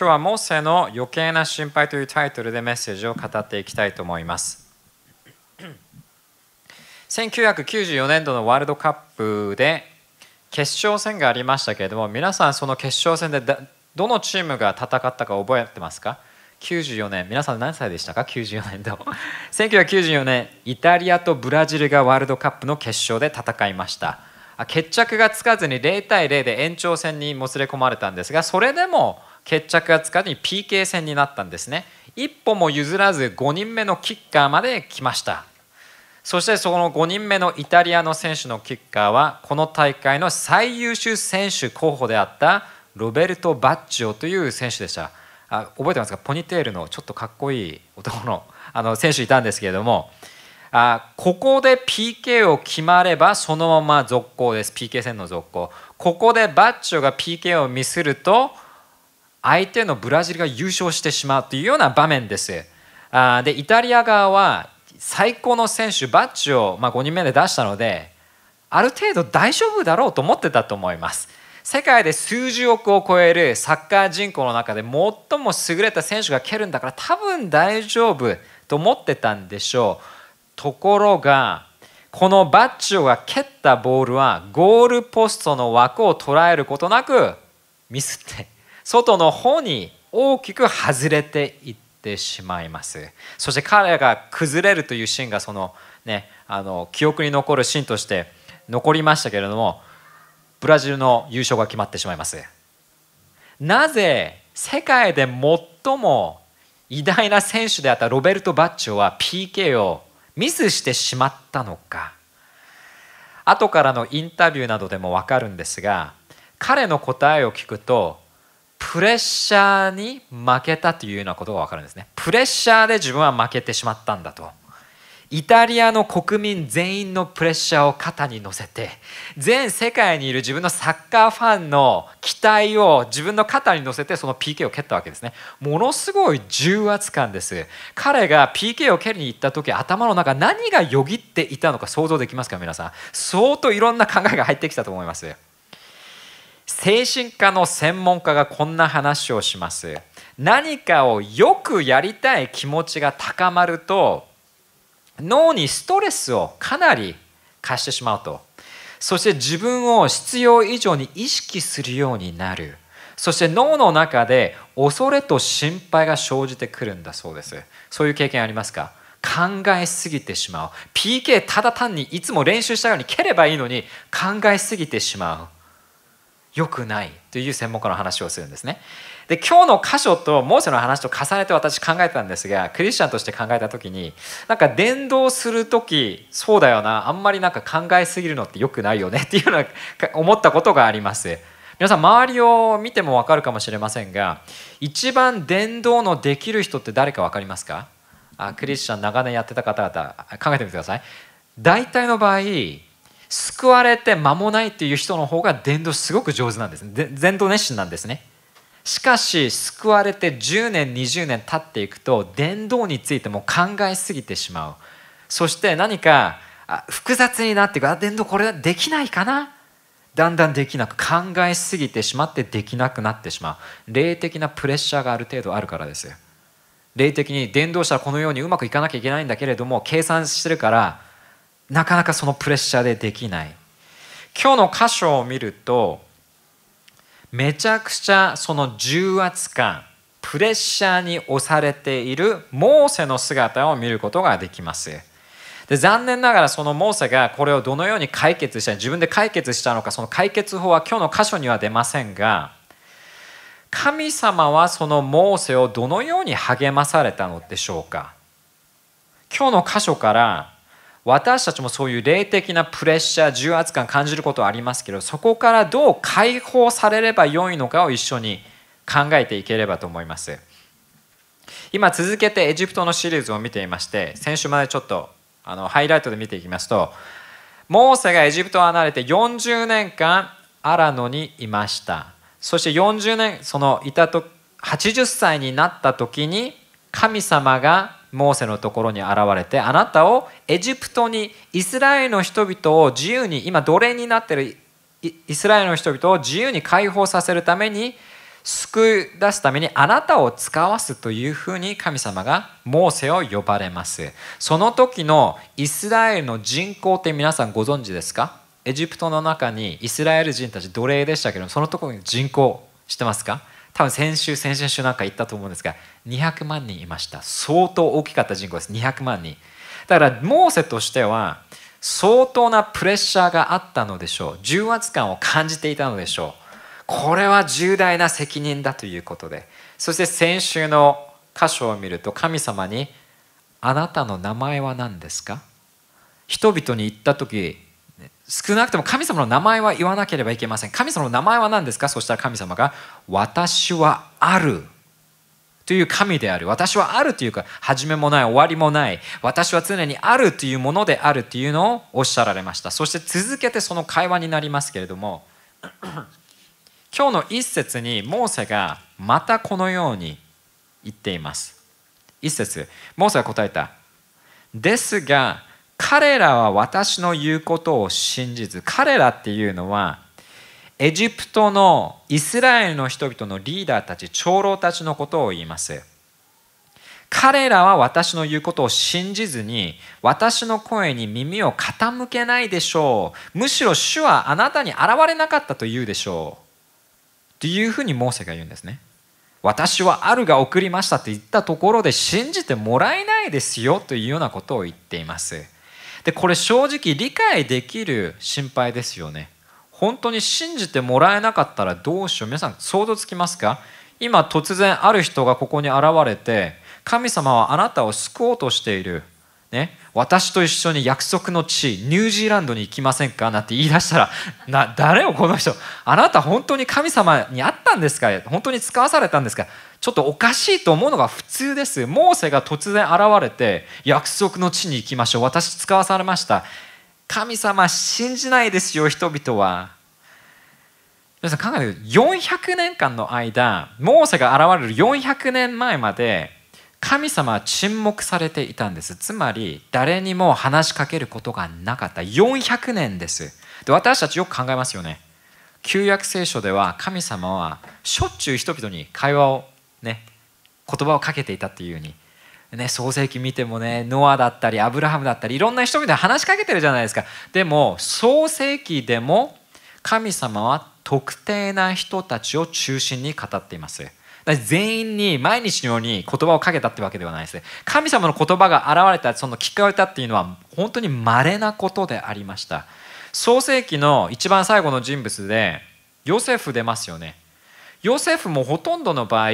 今日はモーセの余計な心配というタイトルでメッセージを語っていきたいと思います。1994年度のワールドカップで決勝戦がありましたけれども皆さんその決勝戦でどのチームが戦ったか覚えてますか94年皆さん何歳でしたか94年度1994年イタリアとブラジルがワールドカップの決勝で戦いました決着がつかずに0対0で延長戦にもつれ込まれたんですがそれでも決着がつかずに PK 戦になったんですね一歩も譲らず5人目のキッカーまで来ましたそしてその5人目のイタリアの選手のキッカーはこの大会の最優秀選手候補であったロベルト・バッチオという選手でしたあ覚えてますかポニーテールのちょっとかっこいい男のあの選手いたんですけれどもあここで PK を決まればそのまま続行です PK 戦の続行ここでバッチョが PK をミスると相手のブラジルが優勝してしまうというような場面です。あでイタリア側は最高の選手バッジを、まあ、5人目で出したのである程度大丈夫だろうと思ってたと思います。世界で数十億を超えるサッカー人口の中で最も優れた選手が蹴るんだから多分大丈夫と思ってたんでしょう。ところがこのバッチョが蹴ったボールはゴールポストの枠を捉えることなくミスって外の方に大きく外れていってしまいますそして彼が崩れるというシーンがその、ね、あの記憶に残るシーンとして残りましたけれどもブラジルの優勝が決まってしまいますなぜ世界で最も偉大な選手であったロベルト・バッチョは PK をミスしてしまったのか後からのインタビューなどでも分かるんですが彼の答えを聞くとプレッシャーに負けたというようなことが分かるんですねプレッシャーで自分は負けてしまったんだとイタリアの国民全員のプレッシャーを肩に乗せて全世界にいる自分のサッカーファンの期待を自分の肩に乗せてその PK を蹴ったわけですねものすごい重圧感です彼が PK を蹴りに行った時頭の中何がよぎっていたのか想像できますか皆さん相当いろんな考えが入ってきたと思います精神科の専門家がこんな話をします何かをよくやりたい気持ちが高まると脳にストレスをかなり貸してしまうとそして自分を必要以上に意識するようになるそして脳の中で恐れと心配が生じてくるんだそうですそういう経験ありますか考えすぎてしまう PK ただ単にいつも練習したように蹴ればいいのに考えすぎてしまう良くないという専門家の話をするんですね。で今日の箇所とモーセの話と重ねて私考えたんですがクリスチャンとして考えた時になんか伝道する時そうだよなあんまりなんか考えすぎるのって良くないよねっていうのは思ったことがあります。皆さん周りを見ても分かるかもしれませんが一番伝道のできる人って誰か分かりますかあクリスチャン長年やってた方々考えてみてください。大体の場合救われて間もないっていう人の方が伝道すごく上手なんですね伝道熱心なんですねしかし救われて10年20年経っていくと伝道についても考えすぎてしまうそして何か複雑になっていくあ伝道これできないかなだんだんできなく考えすぎてしまってできなくなってしまう霊的なプレッシャーがある程度あるからです霊的に伝道したらこのようにうまくいかなきゃいけないんだけれども計算してるからなかなかそのプレッシャーでできない今日の箇所を見るとめちゃくちゃその重圧感プレッシャーに押されているモーセの姿を見ることができますで残念ながらそのモーセがこれをどのように解決した自分で解決したのかその解決法は今日の箇所には出ませんが神様はそのモーセをどのように励まされたのでしょうか今日の箇所から私たちもそういう霊的なプレッシャー重圧感感じることはありますけどそこからどう解放されればよいのかを一緒に考えていければと思います今続けてエジプトのシリーズを見ていまして先週までちょっとあのハイライトで見ていきますとモーセがエジプトを離れて40年間アラノにいましたそして40年そのいたと80歳になった時に神様がモーセのところに現れてあなたをエジプトにイスラエルの人々を自由に今奴隷になってるイスラエルの人々を自由に解放させるために救い出すためにあなたを使わすというふうに神様がモーセを呼ばれますその時のイスラエルの人口って皆さんご存知ですかエジプトの中にイスラエル人たち奴隷でしたけどそのところに人口してますか多分先週先々週なんか行ったと思うんですが200万人いました相当大きかった人口です200万人だからモーセとしては相当なプレッシャーがあったのでしょう重圧感を感じていたのでしょうこれは重大な責任だということでそして先週の箇所を見ると神様に「あなたの名前は何ですか?」人々に言った時少なくとも神様の名前は言わなければいけません神様の名前は何ですかそしたら神様が「私はある」という神である私はあるというか始めもない終わりもない私は常にあるというものであるというのをおっしゃられましたそして続けてその会話になりますけれども 今日の一節にモーセがまたこのように言っています一節モーセが答えたですが彼らは私の言うことを信じず彼らっていうのはエジプトのイスラエルの人々のリーダーたち長老たちのことを言います彼らは私の言うことを信じずに私の声に耳を傾けないでしょうむしろ主はあなたに現れなかったと言うでしょうというふうにモーセが言うんですね私はあるが送りましたと言ったところで信じてもらえないですよというようなことを言っていますでこれ正直理解できる心配ですよね本当に信じてもらえなかったらどうしよう皆さん想像つきますか今突然ある人がここに現れて神様はあなたを救おうとしている、ね、私と一緒に約束の地ニュージーランドに行きませんかなんて言い出したらな誰をこの人あなた本当に神様に会ったんですか本当に使わされたんですかちょっとおかしいと思うのが普通ですモーセが突然現れて約束の地に行きましょう私使わされました神様信じないですよ人々は皆さん考えて400年間の間モーセが現れる400年前まで神様は沈黙されていたんですつまり誰にも話しかけることがなかった400年ですで私たちよく考えますよね旧約聖書では神様はしょっちゅう人々に会話をね言葉をかけていたっていうようにね、創世記見てもねノアだったりアブラハムだったりいろんな人々に話しかけてるじゃないですかでも創世記でも神様は特定な人たちを中心に語っています全員に毎日のように言葉をかけたってわけではないです神様の言葉が現れたその聞かれたっていうのは本当に稀なことでありました創世記の一番最後の人物でヨセフ出ますよねヨセフもほとんどの場合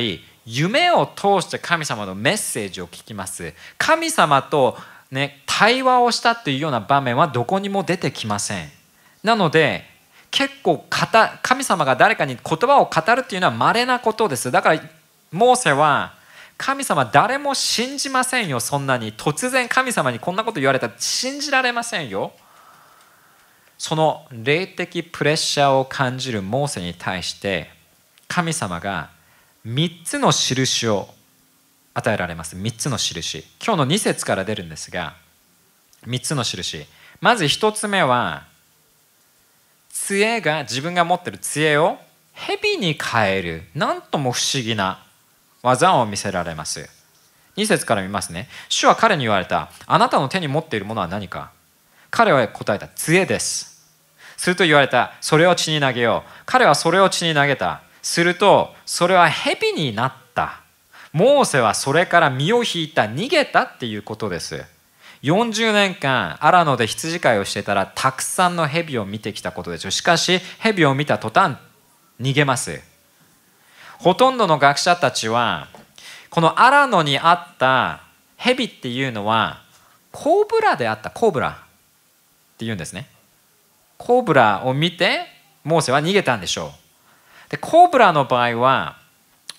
夢を通して神様のメッセージを聞きます神様と、ね、対話をしたっていうような場面はどこにも出てきませんなので結構神様が誰かに言葉を語るっていうのは稀なことですだからモーセは神様誰も信じませんよそんなに突然神様にこんなこと言われたら信じられませんよその霊的プレッシャーを感じるモーセに対して神様が3つの印を与えられます3つの印今日の2節から出るんですが3つの印まず1つ目は杖が自分が持ってる杖を蛇に変える何とも不思議な技を見せられます2節から見ますね主は彼に言われたあなたの手に持っているものは何か彼は答えた杖ですすると言われたそれを血に投げよう彼はそれを血に投げたするとそれは蛇になったモーセはそれから身を引いた逃げたっていうことです40年間アラノで羊飼いをしてたらたくさんの蛇を見てきたことでしょしかし蛇を見た途端逃げますほとんどの学者たちはこのアラノにあった蛇っていうのはコブラであったコブラっていうんですねコブラを見てモーセは逃げたんでしょうでコブラの場合は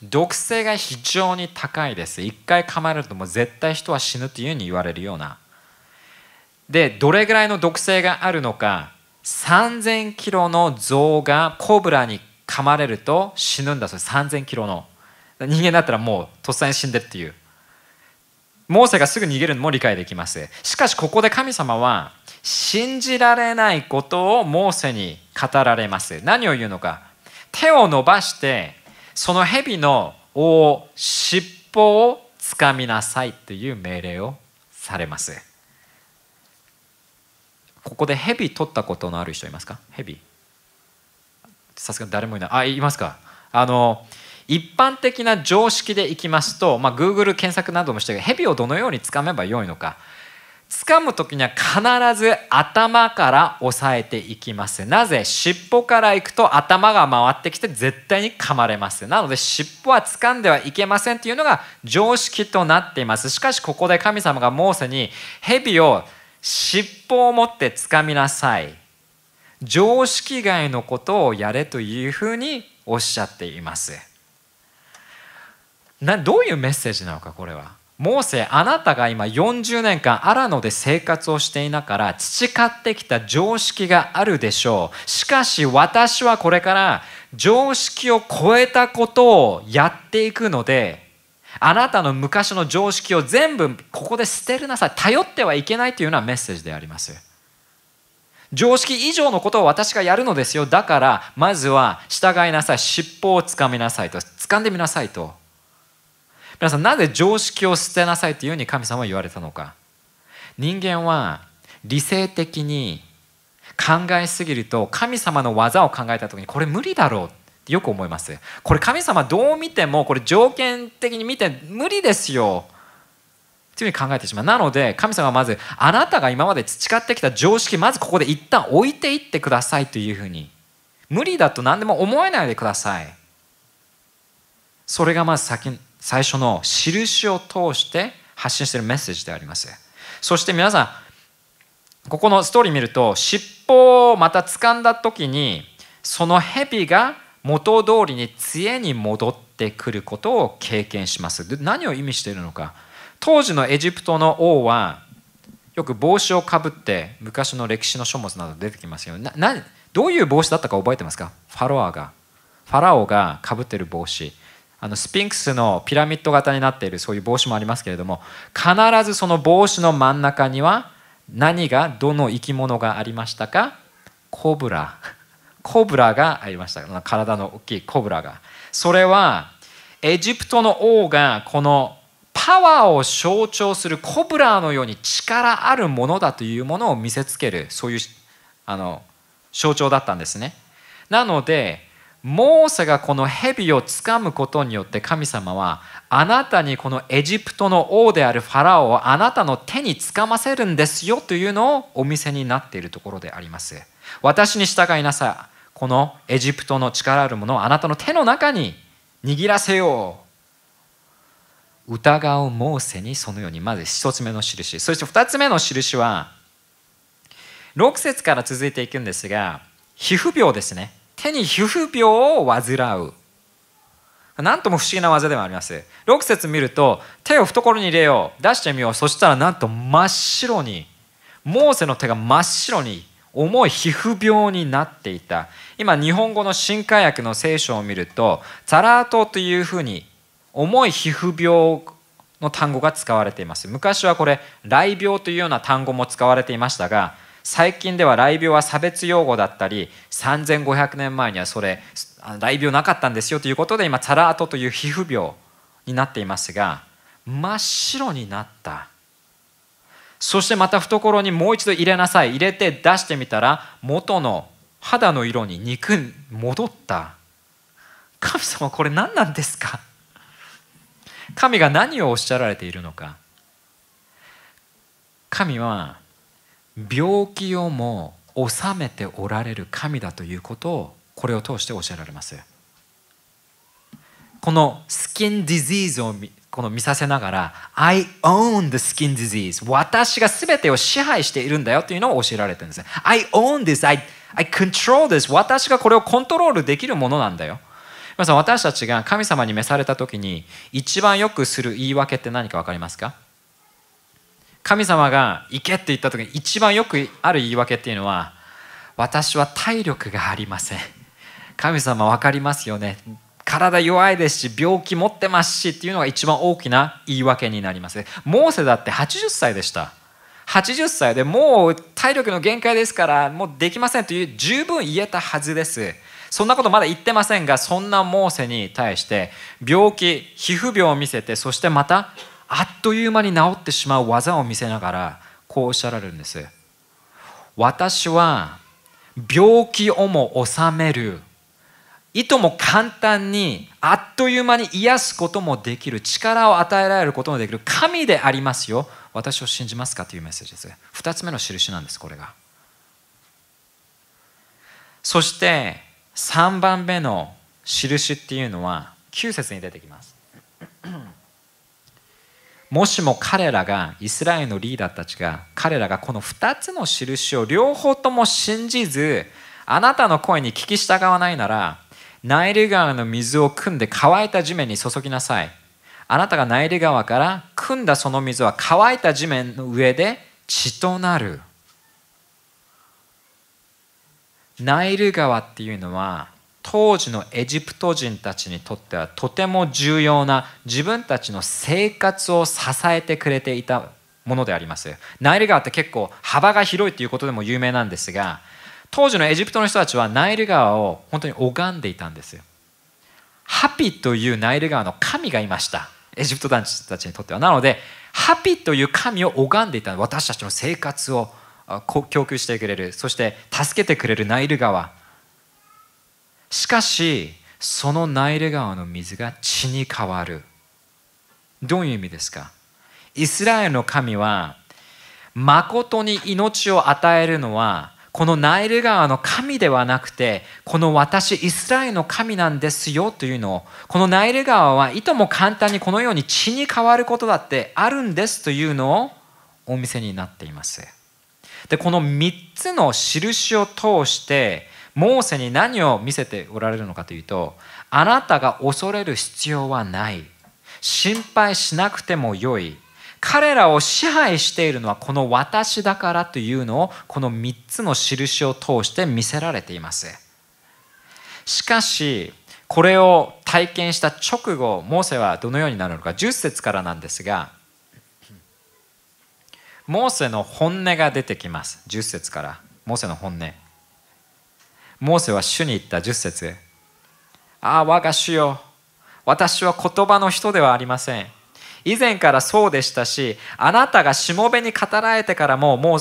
毒性が非常に高いです一回噛まれるともう絶対人は死ぬというふうに言われるようなでどれぐらいの毒性があるのか3000キロの象がコブラに噛まれると死ぬんだそう3000キロの人間だったらもうとっさに死んでるっていうモーセがすぐ逃げるのも理解できますしかしここで神様は信じられないことをモーセに語られます何を言うのか手を伸ばしてその蛇の尾尻尾をつかみなさいという命令をされますここで蛇取ったことのある人いますか蛇さすが誰もいないあいますかあの一般的な常識でいきますと、まあ、Google 検索などもしてヘビをどのようにつかめばよいのか掴む時には必ず頭から押さえていきますなぜ尻尾からいくと頭が回ってきて絶対に噛まれますなので尻尾は掴んではいけませんというのが常識となっていますしかしここで神様がモーセに蛇を尻尾を持って掴みなさい常識外のことをやれというふうにおっしゃっていますなどういうメッセージなのかこれはモーセあなたが今40年間アラノで生活をしていながら培ってきた常識があるでしょうしかし私はこれから常識を超えたことをやっていくのであなたの昔の常識を全部ここで捨てるなさい頼ってはいけないというようなメッセージであります常識以上のことを私がやるのですよだからまずは従いなさい尻尾をつかみなさいと掴んでみなさいと皆さんなぜ常識を捨てなさいというように神様は言われたのか人間は理性的に考えすぎると神様の技を考えた時にこれ無理だろうってよく思いますこれ神様どう見てもこれ条件的に見て無理ですよというふうに考えてしまうなので神様はまずあなたが今まで培ってきた常識まずここで一旦置いていってくださいというふうに無理だと何でも思えないでくださいそれがまず先最初の印を通して発信しているメッセージでありますそして皆さんここのストーリー見ると尻尾をまた掴んだ時にその蛇が元通りに杖に戻ってくることを経験しますで何を意味しているのか当時のエジプトの王はよく帽子をかぶって昔の歴史の書物など出てきますよななどういう帽子だったか覚えてますかファロアがファラオがかぶってる帽子あのスピンクスのピラミッド型になっているそういう帽子もありますけれども必ずその帽子の真ん中には何がどの生き物がありましたかコブラコブラがありました体の大きいコブラがそれはエジプトの王がこのパワーを象徴するコブラのように力あるものだというものを見せつけるそういうあの象徴だったんですねなのでモーセがこの蛇をつかむことによって神様はあなたにこのエジプトの王であるファラオをあなたの手につかませるんですよというのをお見せになっているところであります私に従いなさいこのエジプトの力あるものをあなたの手の中に握らせよう疑うモーセにそのようにまず1つ目の印そして2つ目の印は6節から続いていくんですが皮膚病ですね手に皮膚病を患うなんとも不思議な技でもあります6節見ると手を懐に入れよう出してみようそしたらなんと真っ白にモーセの手が真っ白に重い皮膚病になっていた今日本語の新化薬の聖書を見るとザラートというふうに重い皮膚病の単語が使われています昔はこれ雷病というような単語も使われていましたが最近では雷病は差別用語だったり3500年前にはそれ雷病なかったんですよということで今サラートという皮膚病になっていますが真っ白になったそしてまた懐にもう一度入れなさい入れて出してみたら元の肌の色に肉に戻った神様これ何なんですか神が何をおっしゃられているのか神は病気をも治めておられる神だということをこれを通して教えられますこのスキンディジーズをこの見させながら I own the skin disease 私が全てを支配しているんだよというのを教えられてるんです I own this I, I control this 私がこれをコントロールできるものなんだよ皆さん私たちが神様に召された時に一番よくする言い訳って何か分かりますか神様が行けって言った時に一番よくある言い訳っていうのは私は体力がありません神様分かりますよね体弱いですし病気持ってますしっていうのが一番大きな言い訳になりますモーセだって80歳でした80歳でもう体力の限界ですからもうできませんという十分言えたはずですそんなことまだ言ってませんがそんなモーセに対して病気皮膚病を見せてそしてまたあっという間に治ってしまう技を見せながらこうおっしゃられるんです私は病気をも治めるいとも簡単にあっという間に癒すこともできる力を与えられることもできる神でありますよ私を信じますかというメッセージです2つ目の印なんですこれがそして3番目の印っていうのは9節に出てきますもしも彼らがイスラエルのリーダーたちが彼らがこの2つの印を両方とも信じずあなたの声に聞き従わないならナイル川の水を汲んで乾いた地面に注ぎなさいあなたがナイル川から汲んだその水は乾いた地面の上で血となるナイル川っていうのは当時のエジプト人たちにとってはとても重要な自分たちの生活を支えてくれていたものでありますナイル川って結構幅が広いということでも有名なんですが当時のエジプトの人たちはナイル川を本当に拝んでいたんですハピというナイル川の神がいましたエジプト団地たちにとってはなのでハピという神を拝んでいた私たちの生活を供給してくれるそして助けてくれるナイル川しかしそのナイル川の水が血に変わるどういう意味ですかイスラエルの神は誠に命を与えるのはこのナイル川の神ではなくてこの私イスラエルの神なんですよというのをこのナイル川はいとも簡単にこのように血に変わることだってあるんですというのをお見せになっていますでこの3つの印を通してモーセに何を見せておられるのかというとあなたが恐れる必要はない心配しなくてもよい彼らを支配しているのはこの私だからというのをこの3つの印を通して見せられていますしかしこれを体験した直後モーセはどのようになるのか10節からなんですがモーセの本音が出てきます10節からモーセの本音モーセは主に言った10節ああ我が主よ私は言葉の人ではありません以前からそうでしたしあなたがしもべに語られてからももう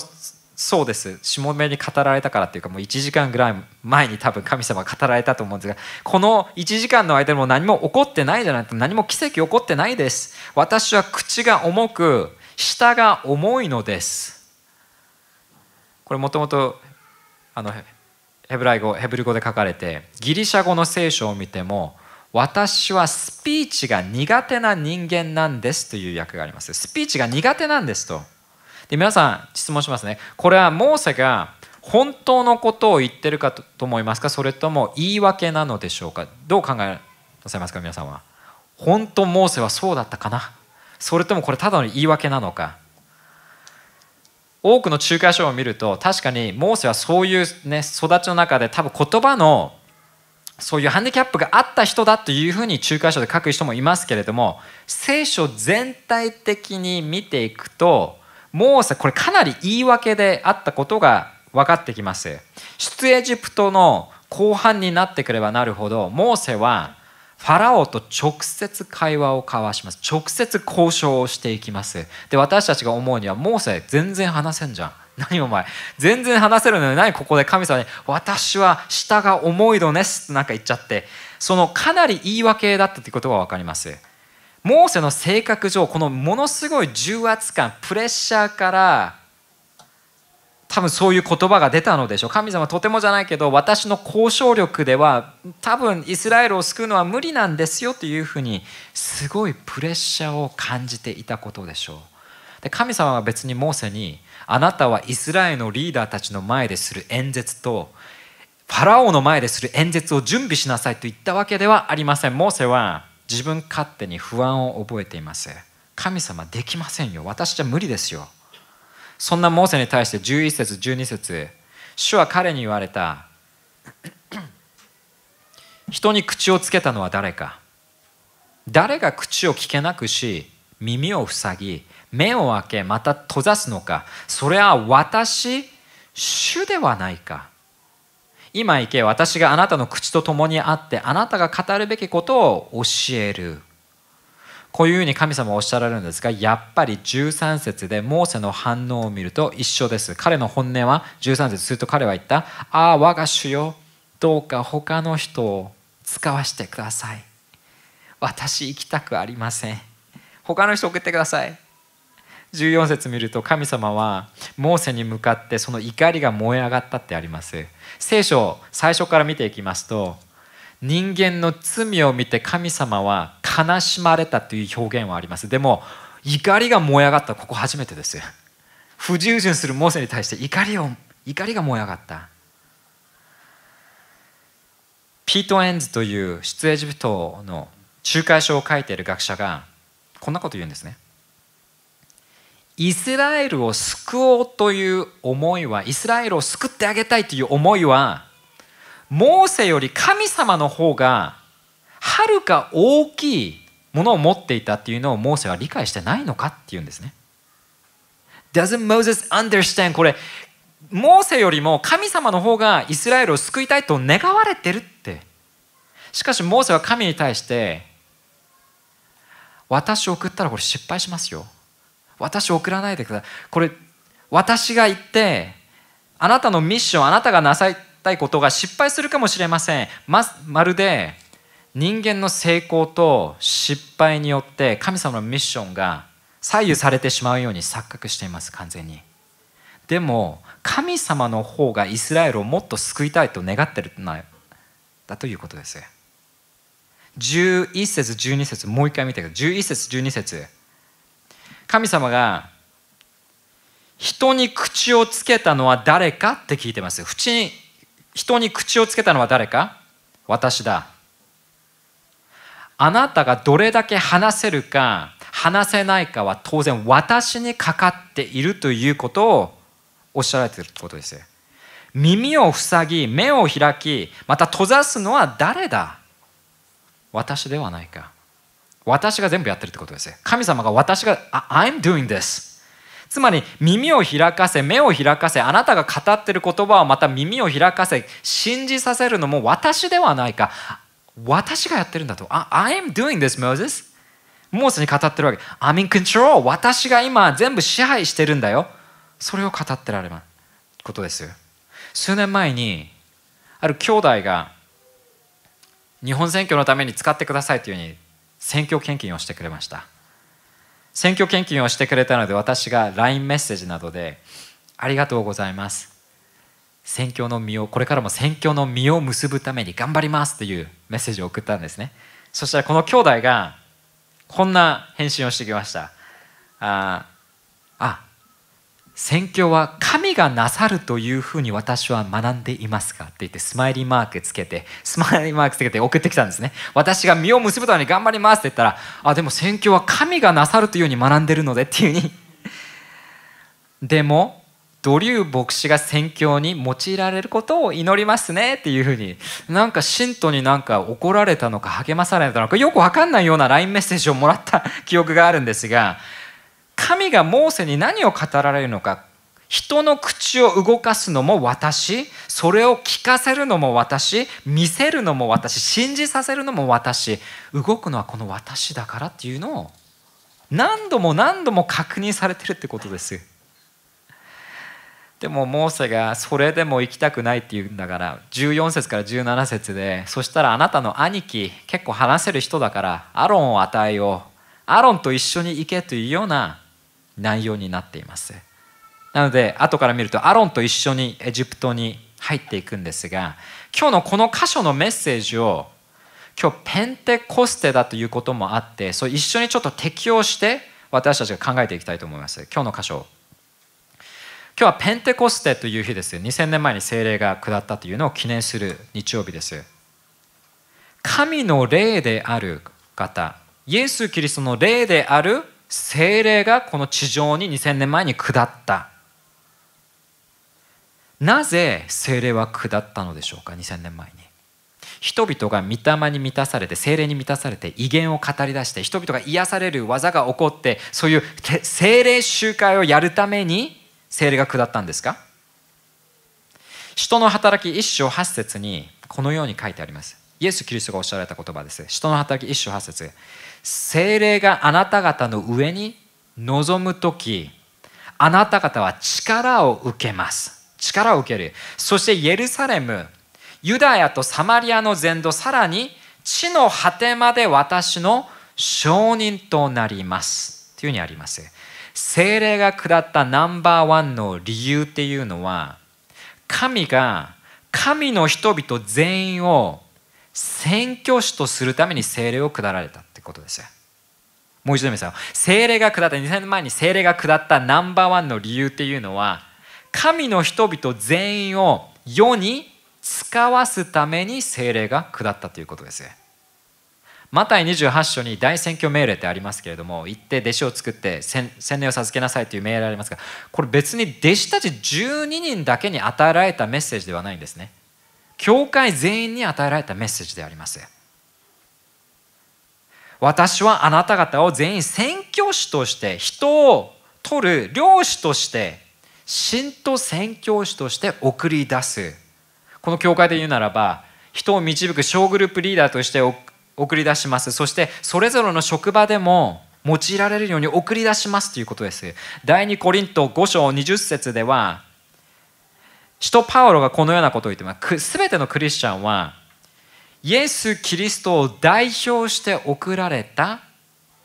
そうですしもべに語られたからっていうかもう1時間ぐらい前に多分神様語られたと思うんですがこの1時間の間にも何も起こってないじゃないて、何も奇跡起こってないです私は口が重く舌が重いのですこれもともとあのヘブライ語ヘブル語で書かれてギリシャ語の聖書を見ても私はスピーチが苦手な人間なんですという訳がありますスピーチが苦手なんですとで皆さん質問しますねこれはモーセが本当のことを言ってるかと思いますかそれとも言い訳なのでしょうかどう考えなさいますか皆さんは本当モーセはそうだったかなそれともこれただの言い訳なのか多くの中華書を見ると確かにモーセはそういう、ね、育ちの中で多分言葉のそういうハンディキャップがあった人だというふうに仲介書で書く人もいますけれども聖書全体的に見ていくとモーセこれかなり言い訳であったことが分かってきます。出エジプトの後半になってくればなるほどモーセはファラオと直接会話を交わします直接交渉をしていきますで私たちが思うにはモーセ全然話せんじゃん何お前全然話せるのに何ここで神様に「私は下が重いのです」ってなんか言っちゃってそのかなり言い訳だったってことが分かりますモーセの性格上このものすごい重圧感プレッシャーから多分そういう言葉が出たのでしょう神様とてもじゃないけど私の交渉力では多分イスラエルを救うのは無理なんですよというふうにすごいプレッシャーを感じていたことでしょうで神様は別にモーセにあなたはイスラエルのリーダーたちの前でする演説とファラオの前でする演説を準備しなさいと言ったわけではありませんモーセは自分勝手に不安を覚えています神様できませんよ私じゃ無理ですよそんなモーセに対して11節12節主は彼に言われた人に口をつけたのは誰か誰が口を聞けなくし耳を塞ぎ目を開けまた閉ざすのかそれは私主ではないか今行け私があなたの口と共にあってあなたが語るべきことを教えるこういうふうに神様はおっしゃられるんですがやっぱり13節でモーセの反応を見ると一緒です彼の本音は13節すると彼は言った「ああ我が主よどうか他の人を使わせてください私行きたくありません他の人送ってください」14節見ると神様はモーセに向かってその怒りが燃え上がったってあります聖書最初から見ていきますと人間の罪を見て神様は悲しまれたという表現はありますでも怒りが燃え上がったここ初めてです不従順するモーセに対して怒りを怒りが燃え上がったピート・エンズという出エジプトの仲介書を書いている学者がこんなこと言うんですねイスラエルを救おうという思いはイスラエルを救ってあげたいという思いはモーセより神様の方がはるか大きいものを持っていたっていうのをモーセは理解してないのかっていうんですね。Doesn't Moses understand? これモーセよりも神様の方がイスラエルを救いたいと願われてるってしかしモーセは神に対して私を送ったらこれ失敗しますよ私を送らないでくださいこれ私が行ってあなたのミッションあなたがなさいたいことが失敗するかもしれませんままるで人間の成功と失敗によって神様のミッションが左右されてしまうように錯覚しています完全にでも神様の方がイスラエルをもっと救いたいと願ってるなだということです11節12節もう一回見てください11節12節神様が人に口をつけたのは誰かって聞いてます口に人に口をつけたのは誰か私だあなたがどれだけ話せるか話せないかは当然私にかかっているということをおっしゃられていることです耳を塞ぎ目を開きまた閉ざすのは誰だ私ではないか私が全部やってるってことです神様が私が「I'm doing this」つまり耳を開かせ目を開かせあなたが語ってる言葉をまた耳を開かせ信じさせるのも私ではないか私がやってるんだと I am doing this Moses モーセに語ってるわけ I'm in control 私が今全部支配してるんだよそれを語ってられますことです数年前にある兄弟が日本選挙のために使ってくださいというふうに選挙献金をしてくれました選挙献金をしてくれたので私が LINE メッセージなどで「ありがとうございます」「選挙の実をこれからも選挙の実を結ぶために頑張ります」というメッセージを送ったんですねそしたらこの兄弟がこんな返信をしてきましたああ宣教は神がなさるというふうに私は学んでいますかって言ってスマイリーマークつけてスマイリーマークつけて送ってきたんですね私が身を結ぶために頑張りますって言ったらあでも宣教は神がなさるというように学んでるのでっていうふうに でもドリュー牧師が宣教に用いられることを祈りますねっていうふうになんか信徒になんか怒られたのか励まされたのかよく分かんないような LINE メッセージをもらった記憶があるんですが神がモーセに何を語られるのか人の口を動かすのも私それを聞かせるのも私見せるのも私信じさせるのも私動くのはこの私だからっていうのを何度も何度も確認されてるってことですでもモーセがそれでも行きたくないっていうんだから14節から17節でそしたらあなたの兄貴結構話せる人だからアロンを与えようアロンと一緒に行けというような内容になっていますなので後から見るとアロンと一緒にエジプトに入っていくんですが今日のこの箇所のメッセージを今日ペンテコステだということもあってそう一緒にちょっと適応して私たちが考えていきたいと思います今日の箇所今日はペンテコステという日です2000年前に聖霊が下ったというのを記念する日曜日です神の霊である方イエス・キリストの霊である精霊がこの地上に2000年前に下ったなぜ精霊は下ったのでしょうか2000年前に人々が御霊に満たされて精霊に満たされて威厳を語り出して人々が癒される技が起こってそういう精霊集会をやるために精霊が下ったんですか人の働き一章八節にこのように書いてありますイエス・キリストがおっしゃられた言葉です。人の働き一章八節精霊があなた方の上に臨む時あなた方は力を受けます。力を受ける。そしてエルサレム、ユダヤとサマリアの全土、さらに地の果てまで私の証人となります。というふうにあります。精霊が下ったナンバーワンの理由っていうのは、神が神の人々全員を宣教師とするために聖霊を下られたってことですよもう一度見ますよ聖霊が下った2000年前に聖霊が下ったナンバーワンの理由っていうのは神の人々全員を世に使わすために聖霊が下ったということですマタイ28章に大宣教命令ってありますけれども行って弟子を作って洗礼を授けなさいという命令がありますがこれ別に弟子たち12人だけに与えられたメッセージではないんですね教会全員に与えられたメッセージであります私はあなた方を全員宣教師として人を取る漁師として信徒宣教師として送り出すこの教会で言うならば人を導く小グループリーダーとして送り出しますそしてそれぞれの職場でも用いられるように送り出しますということです第2コリント5章20節では使徒パウロがこのようなことを言ってますすべてのクリスチャンはイエス・キリストを代表して送られた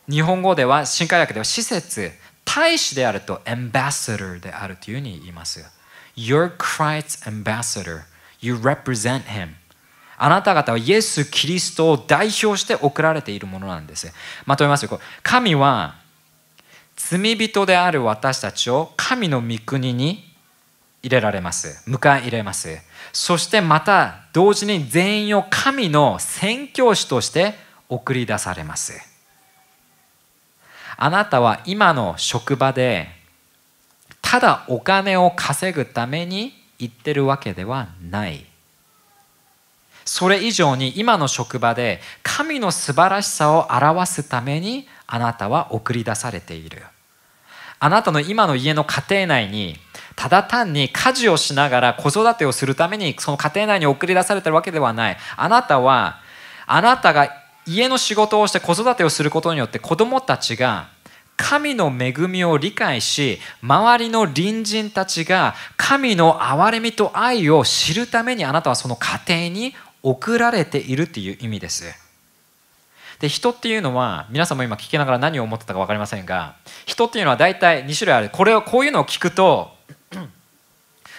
日本語では新海訳では施設大使であるとエンバサダーであるというふうに言います Your Christ's ambassador you represent him あなた方はイエス・キリストを代表して送られているものなんですまとめますよ神は罪人である私たちを神の御国に入れられます迎え入れますそしてまた同時に全員を神の宣教師として送り出されますあなたは今の職場でただお金を稼ぐために行ってるわけではないそれ以上に今の職場で神の素晴らしさを表すためにあなたは送り出されているあなたの今の家の家庭内にただ単に家事をしながら子育てをするためにその家庭内に送り出されてるわけではないあなたはあなたが家の仕事をして子育てをすることによって子どもたちが神の恵みを理解し周りの隣人たちが神の憐れみと愛を知るためにあなたはその家庭に送られているっていう意味です。で人っていうのは皆さんも今聞きながら何を思ってたか分かりませんが人っていうのは大体2種類あるこれをこういうのを聞くと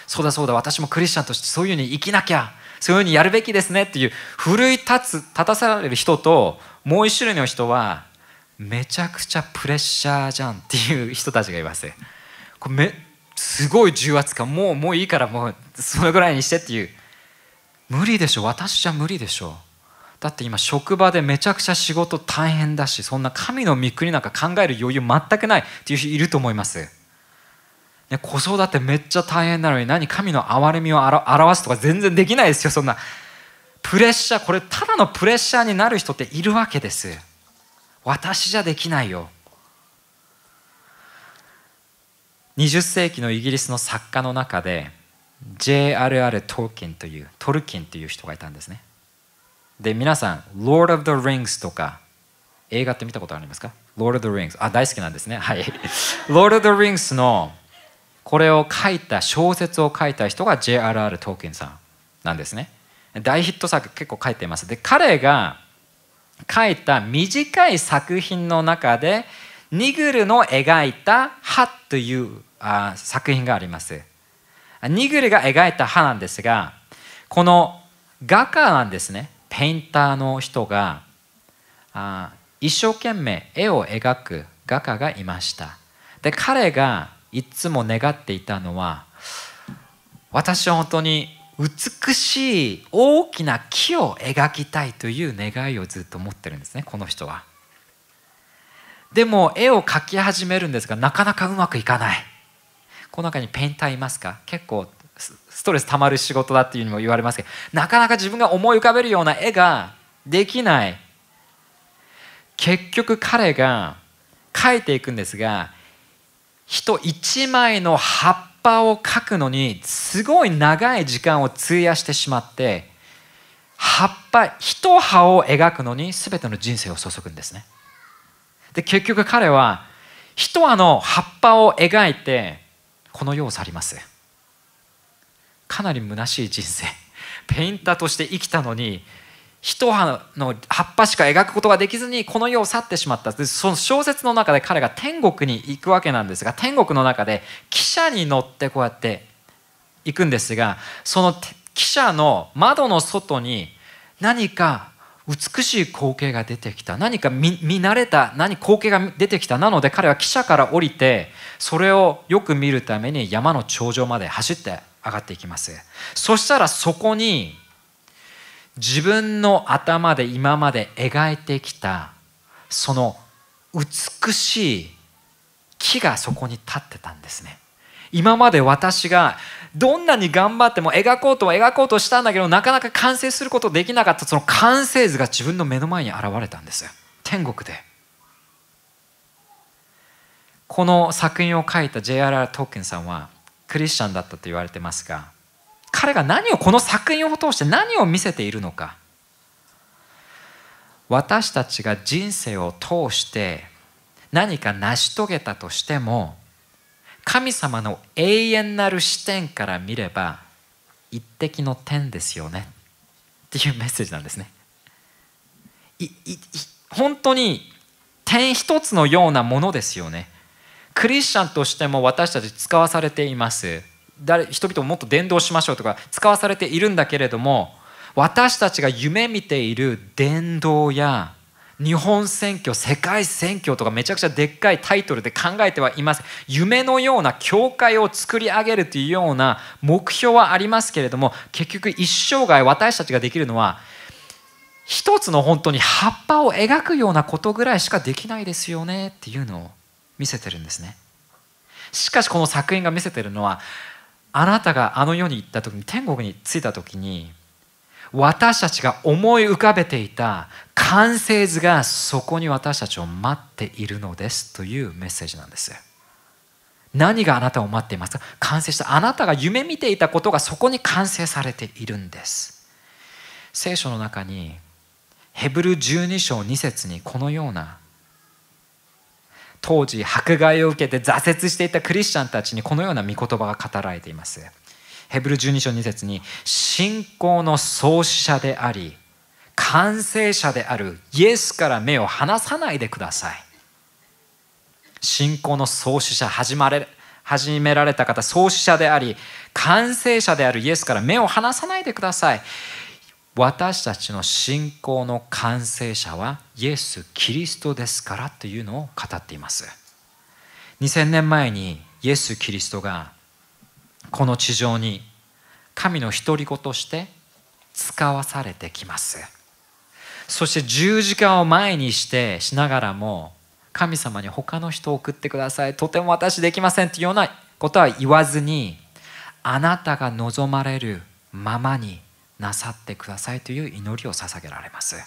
そうだそうだ私もクリスチャンとしてそういうふうに生きなきゃそういうふうにやるべきですねっていう奮い立つ立たされる人ともう一種類の人はめちゃくちゃプレッシャーじゃんっていう人たちがいますこれめすごい重圧感もうもういいからもうそのぐらいにしてっていう無理でしょ私じゃ無理でしょだって今職場でめちゃくちゃ仕事大変だしそんな神の御国なんか考える余裕全くないっていう人いると思いますね、子育てめっちゃ大変なのに何神の憐れみを表すとか全然できないですよそんなプレッシャーこれただのプレッシャーになる人っているわけです私じゃできないよ20世紀のイギリスの作家の中で J.R.R. トーキンというトルキンという人がいたんですねで皆さん「Lord of the Rings」とか映画って見たことありますか ?Lord of the Rings あ大好きなんですねはい Lord of the Rings のこれを書いた小説を書いた人が J.R.R. トーキンさんなんですね大ヒット作結構書いていますで彼が書いた短い作品の中でニグルの描いた歯というあ作品がありますニグルが描いた歯なんですがこの画家なんですねペインターの人があ一生懸命絵を描く画家がいましたで彼がいつも願っていたのは私は本当に美しい大きな木を描きたいという願いをずっと持ってるんですねこの人は。でも絵を描き始めるんですがなかなかうまくいかない。この中にペインターいますか結構ストレスたまる仕事だっていうにも言われますけどなかなか自分が思い浮かべるような絵ができない結局彼が描いていくんですが人一枚の葉っぱを描くのにすごい長い時間を費やしてしまって葉っぱ一葉を描くのに全ての人生を注ぐんですねで結局彼は一葉の葉っぱを描いてこの世を去りますかなり虚しい人生ペインターとして生きたのに一葉の葉っぱしか描くことができずにこの世を去ってしまったその小説の中で彼が天国に行くわけなんですが天国の中で汽車に乗ってこうやって行くんですがその汽車の窓の外に何か美しい光景が出てきた何か見慣れた何光景が出てきたなので彼は汽車から降りてそれをよく見るために山の頂上まで走って上がっていきますそしたらそこに自分の頭で今まで描いてきたその美しい木がそこに立ってたんですね今まで私がどんなに頑張っても描こうとは描こうとしたんだけどなかなか完成することできなかったその完成図が自分の目の前に現れたんです天国でこの作品を書いた J.R.R. トーケンさんはクリスチャンだったと言われてますが彼が何をこの作品を通して何を見せているのか私たちが人生を通して何か成し遂げたとしても神様の永遠なる視点から見れば一滴の点ですよねっていうメッセージなんですね。本当に点一つのようなものですよね。クリスチャンとしても私たち使わされています。誰人々をもっと伝道しましょうとか使わされているんだけれども私たちが夢見ている伝道や日本選挙世界選挙とかめちゃくちゃでっかいタイトルで考えてはいます夢のような教会を作り上げるというような目標はありますけれども結局一生涯私たちができるのは一つの本当に葉っぱを描くようなことぐらいしかできないですよねっていうのを見せてるんですねしかしこの作品が見せてるのはあなたがあの世に行った時に天国に着いた時に私たちが思い浮かべていた完成図がそこに私たちを待っているのですというメッセージなんです何があなたを待っていますか完成したあなたが夢見ていたことがそこに完成されているんです聖書の中にヘブル12章2節にこのような当時迫害を受けて挫折していたクリスチャンたちにこのような御言葉が語られていますヘブル12章2節に信仰の創始者であり完成者であるイエスから目を離さないでください信仰の創始者始まれ始められた方創始者であり完成者であるイエスから目を離さないでください私たちの信仰の完成者はイエス・キリストですからというのを語っています2000年前にイエス・キリストがこの地上に神の独り子として使わされてきますそして十字架を前にしてしながらも神様に他の人を送ってくださいとても私できませんというようなことは言わずにあなたが望まれるままになさってくださいという祈りを捧げられます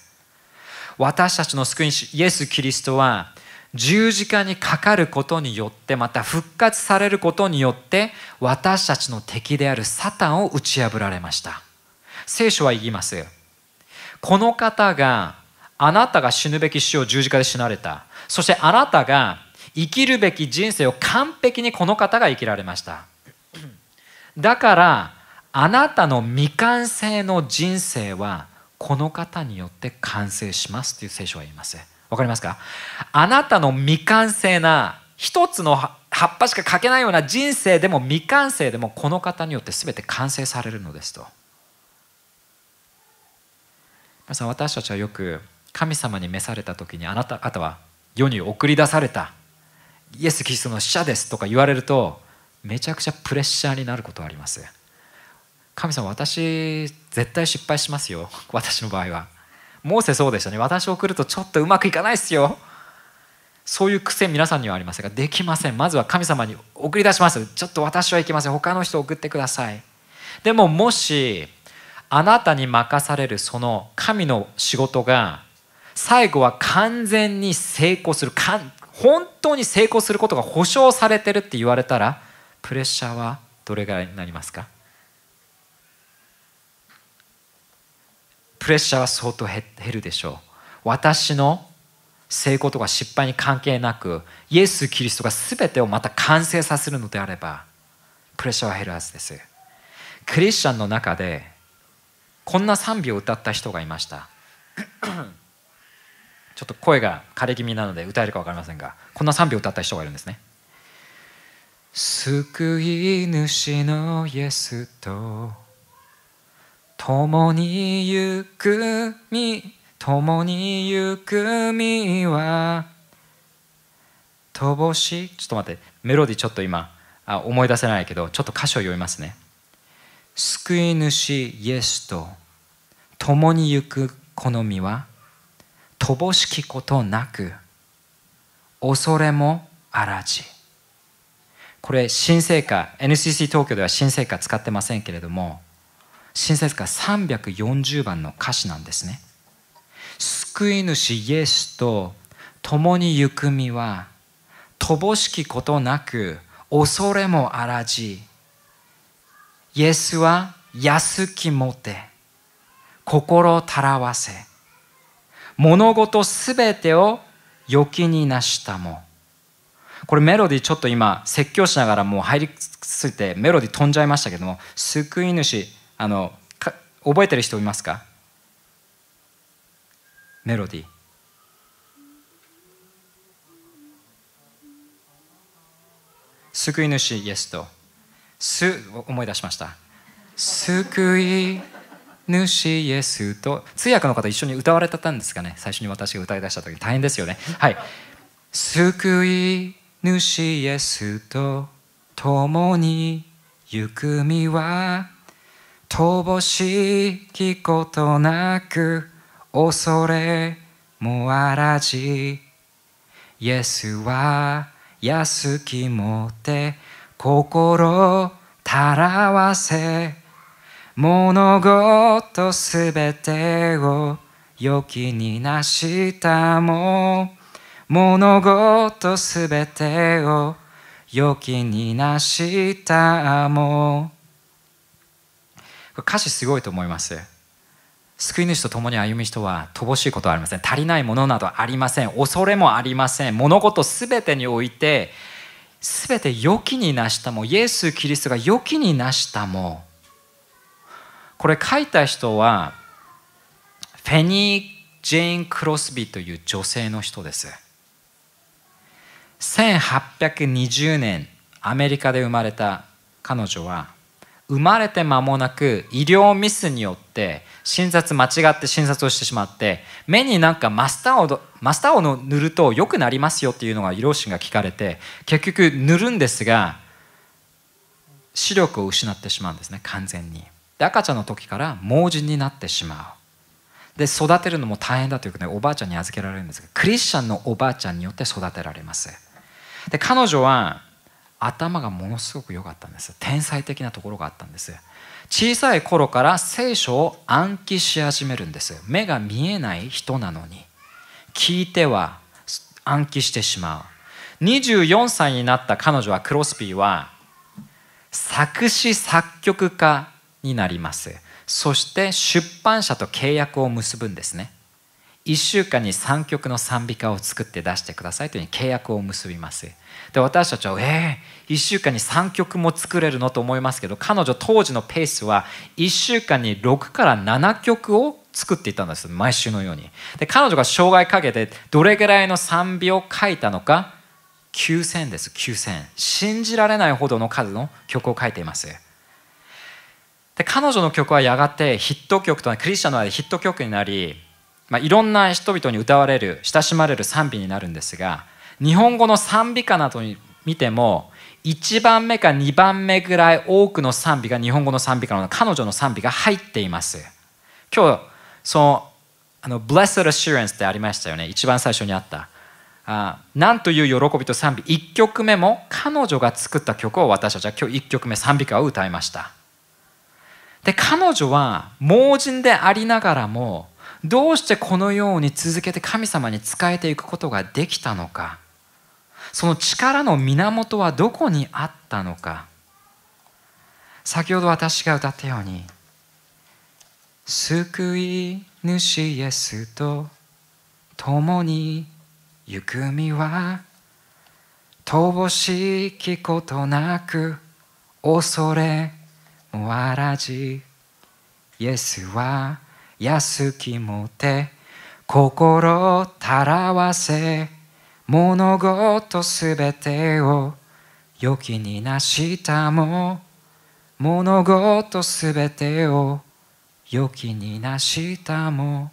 私たちの救い主イエス・キリストは十字架にかかることによってまた復活されることによって私たちの敵であるサタンを打ち破られました聖書は言いますこの方があなたが死ぬべき死を十字架で死なれたそしてあなたが生きるべき人生を完璧にこの方が生きられましただからあなたの未完成の人生はこの方によって完成しますという聖書は言いますわかりますかあなたの未完成な一つの葉っぱしか描けないような人生でも未完成でもこの方によって全て完成されるのですと皆さん私たちはよく神様に召された時にあなた方は世に送り出されたイエス・キリストの死者ですとか言われるとめちゃくちゃプレッシャーになることはあります神様私絶対失敗しますよ 私の場合はモーセそうでしたね私を送るとちょっとうまくいかないっすよそういう癖皆さんにはありませんができませんまずは神様に送り出しますちょっと私はいけません他の人送ってくださいでももしあなたに任されるその神の仕事が最後は完全に成功する本当に成功することが保証されてるって言われたらプレッシャーはどれぐらいになりますかプレッシャーは相当減るでしょう私の成功とか失敗に関係なくイエス・キリストが全てをまた完成させるのであればプレッシャーは減るはずですクリスチャンの中でこんな賛美を歌った人がいました ちょっと声が枯れ気味なので歌えるか分かりませんがこんな賛美を歌った人がいるんですね救い主のイエスと共に行くみ共に行くみは乏しちょっと待ってメロディーちょっと今あ思い出せないけどちょっと箇所読みますね救い主イエスと共に行くこの身は乏しきことなく恐れもあらじこれ新生活 NCC 東京では新生活使ってませんけれども新説から340番の歌詞なんですね。救い主イエスと共に行く身は乏しきことなく恐れもあらじイエスは安きもて心たらわせ物事すべてを良きになしたもこれメロディーちょっと今説教しながらもう入りついてメロディー飛んじゃいましたけども救い主あの覚えてる人いますかメロディー救い主イエスとす思い出しました救い主イエスと通訳の方一緒に歌われてたんですかね最初に私が歌い出した時大変ですよねはい救い主イエスと共に行く身は乏しきことなく恐れもあらじイエスは安きもて心たらわせ物事すべてを良きになしたも物事すべてを良きになしたも歌詞すごいと思います救い主と共に歩む人は乏しいことはありません足りないものなどありません恐れもありません物事全てにおいて全て良きになしたもイエス・キリストが良きになしたもこれ書いた人はフェニー・ジェーン・クロスビーという女性の人です1820年アメリカで生まれた彼女は生まれて間もなく医療ミスによって診察間違って診察をしてしまって目になんかマスターをマスターを塗ると良くなりますよっていうのが医療士が聞かれて結局塗るんですが視力を失ってしまうんですね完全にで赤ちゃんの時から盲人になってしまうで育てるのも大変だということでおばあちゃんに預けられるんですがクリスチャンのおばあちゃんによって育てられますで彼女は頭がものすごく良かったんです天才的なところがあったんです小さい頃から聖書を暗記し始めるんです目が見えない人なのに聞いては暗記してしまう24歳になった彼女はクロスピーは作詞作曲家になりますそして出版社と契約を結ぶんですね1週間に3曲の賛美歌を作って出してくださいという契約を結びますで私たちはえー、1週間に3曲も作れるのと思いますけど彼女当時のペースは1週間に6から7曲を作っていたんです毎週のようにで彼女が障害かけてどれぐらいの賛美を書いたのか9000です9000信じられないほどの数の曲を書いていますで彼女の曲はやがてヒット曲となりクリスチャンの間でヒット曲になりまあ、いろんな人々に歌われる親しまれる賛美になるんですが日本語の賛美歌などに見ても1番目か2番目ぐらい多くの賛美が日本語の賛美歌の彼女の賛美が入っています今日そのあの Blessed Assurance ってありましたよね一番最初にあったあなんという喜びと賛美1曲目も彼女が作った曲を私たちは今日1曲目賛美歌を歌いましたで彼女は盲人でありながらもどうしてこのように続けて神様に仕えていくことができたのかその力の源はどこにあったのか先ほど私が歌ったように「救い主イエスと共に行く身は乏しきことなく恐れもあらじイエスは」安きもて心たらわせ物事すべてを良きになしたも物事すべてを良きになしたも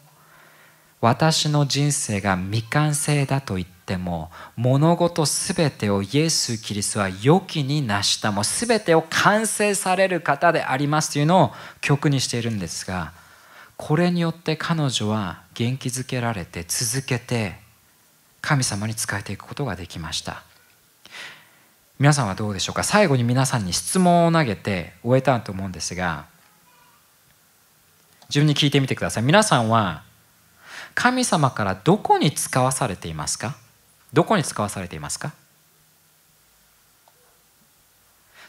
私の人生が未完成だと言っても物事すべてをイエス・キリストは良きになしたもすべてを完成される方でありますというのを曲にしているんですがこれによって彼女は元気づけられて続けて神様に仕えていくことができました皆さんはどうでしょうか最後に皆さんに質問を投げて終えたと思うんですが自分に聞いてみてください皆さんは神様からどこに使わされていますかどこに使わされていますか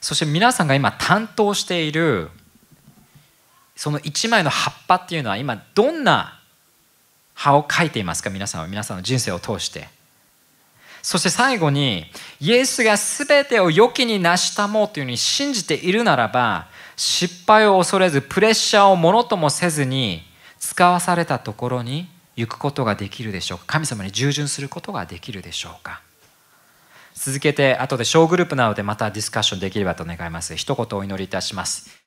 そして皆さんが今担当しているその1枚の葉っぱっていうのは今どんな葉を描いていますか皆さんは皆さんの人生を通してそして最後にイエスが全てを良きに成したもうというふうに信じているならば失敗を恐れずプレッシャーをものともせずに使わされたところに行くことができるでしょうか神様に従順することができるでしょうか続けて後で小グループなどでまたディスカッションできればと願います一言お祈りいたします